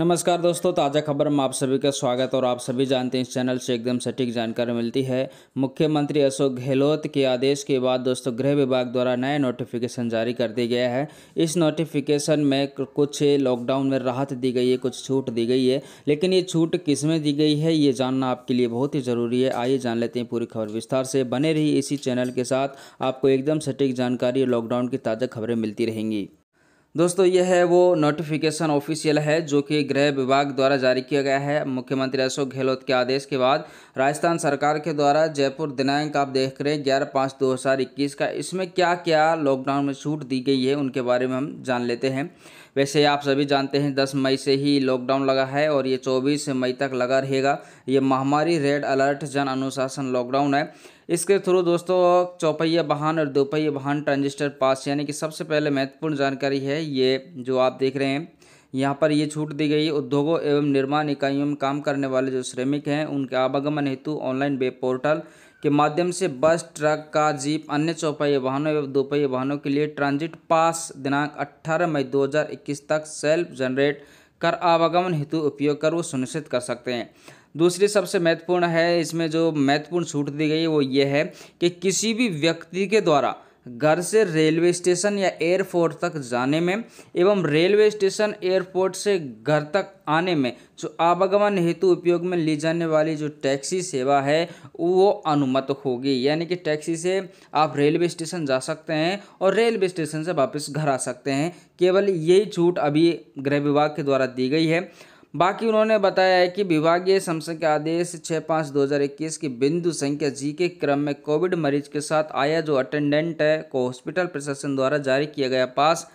नमस्कार दोस्तों ताज़ा खबर में आप सभी का स्वागत और आप सभी जानते हैं इस चैनल से एकदम सटीक जानकारी मिलती है मुख्यमंत्री अशोक गहलोत के आदेश के बाद दोस्तों गृह विभाग द्वारा नया नोटिफिकेशन जारी कर दिया गया है इस नोटिफिकेशन में कुछ लॉकडाउन में राहत दी गई है कुछ छूट दी गई है लेकिन ये छूट किस में दी गई है ये जानना आपके लिए बहुत ही ज़रूरी है आइए जान लेते हैं पूरी खबर विस्तार से बने रही इसी चैनल के साथ आपको एकदम सटीक जानकारी लॉकडाउन की ताज़ा खबरें मिलती रहेंगी दोस्तों यह है वो नोटिफिकेशन ऑफिशियल है जो कि गृह विभाग द्वारा जारी किया गया है मुख्यमंत्री अशोक गहलोत के आदेश के बाद राजस्थान सरकार के द्वारा जयपुर दिनांक आप देख रहे हैं ग्यारह पाँच दो हज़ार इक्कीस का इसमें क्या क्या लॉकडाउन में छूट दी गई है उनके बारे में हम जान लेते हैं वैसे आप सभी जानते हैं दस मई से ही लॉकडाउन लगा है और ये चौबीस मई तक लगा रहेगा ये महामारी रेड अलर्ट जन अनुशासन लॉकडाउन है इसके थ्रू दोस्तों चौपहिया वाहन और दोपहिया वाहन ट्रांजिस्टर पास यानी कि सबसे पहले महत्वपूर्ण जानकारी है ये जो आप देख रहे हैं यहाँ पर ये छूट दी गई उद्योगों एवं निर्माण इकाइयों में काम करने वाले जो श्रमिक हैं उनके आवागमन हेतु ऑनलाइन वेब पोर्टल के माध्यम से बस ट्रक का जीप अन्य चौपहिया वाहनों एवं दोपहिया वाहनों के लिए ट्रांजिट पास दिनांक 18 मई 2021 तक सेल्फ जनरेट कर आवागमन हेतु उपयोग कर वो सुनिश्चित कर सकते हैं दूसरी सबसे महत्वपूर्ण है इसमें जो महत्वपूर्ण छूट दी गई है वो ये है कि किसी भी व्यक्ति के द्वारा घर से रेलवे स्टेशन या एयरपोर्ट तक जाने में एवं रेलवे स्टेशन एयरपोर्ट से घर तक आने में जो आवागमन हेतु उपयोग में ली जाने वाली जो टैक्सी सेवा है वो अनुमत होगी यानी कि टैक्सी से आप रेलवे स्टेशन जा सकते हैं और रेलवे स्टेशन से वापस घर आ सकते हैं केवल यही छूट अभी गृह विभाग के द्वारा दी गई है बाकी उन्होंने बताया है कि विभागीय समसंघ के आदेश छः पाँच दो हज़ार इक्कीस की बिंदु संख्या जी के क्रम में कोविड मरीज के साथ आया जो अटेंडेंट है को हॉस्पिटल प्रशासन द्वारा जारी किया गया पास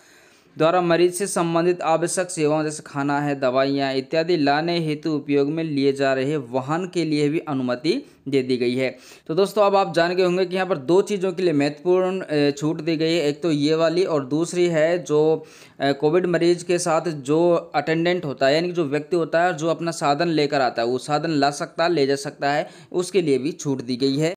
द्वारा मरीज से संबंधित आवश्यक सेवाओं जैसे खाना है दवाइयाँ इत्यादि लाने हेतु उपयोग में लिए जा रहे वाहन के लिए भी अनुमति दे दी गई है तो दोस्तों अब आप जान गए होंगे कि यहाँ पर दो चीज़ों के लिए महत्वपूर्ण छूट दी गई है एक तो ये वाली और दूसरी है जो कोविड मरीज के साथ जो अटेंडेंट होता है यानी जो व्यक्ति होता है जो अपना साधन लेकर आता है वो साधन ला सकता है ले जा सकता है उसके लिए भी छूट दी गई है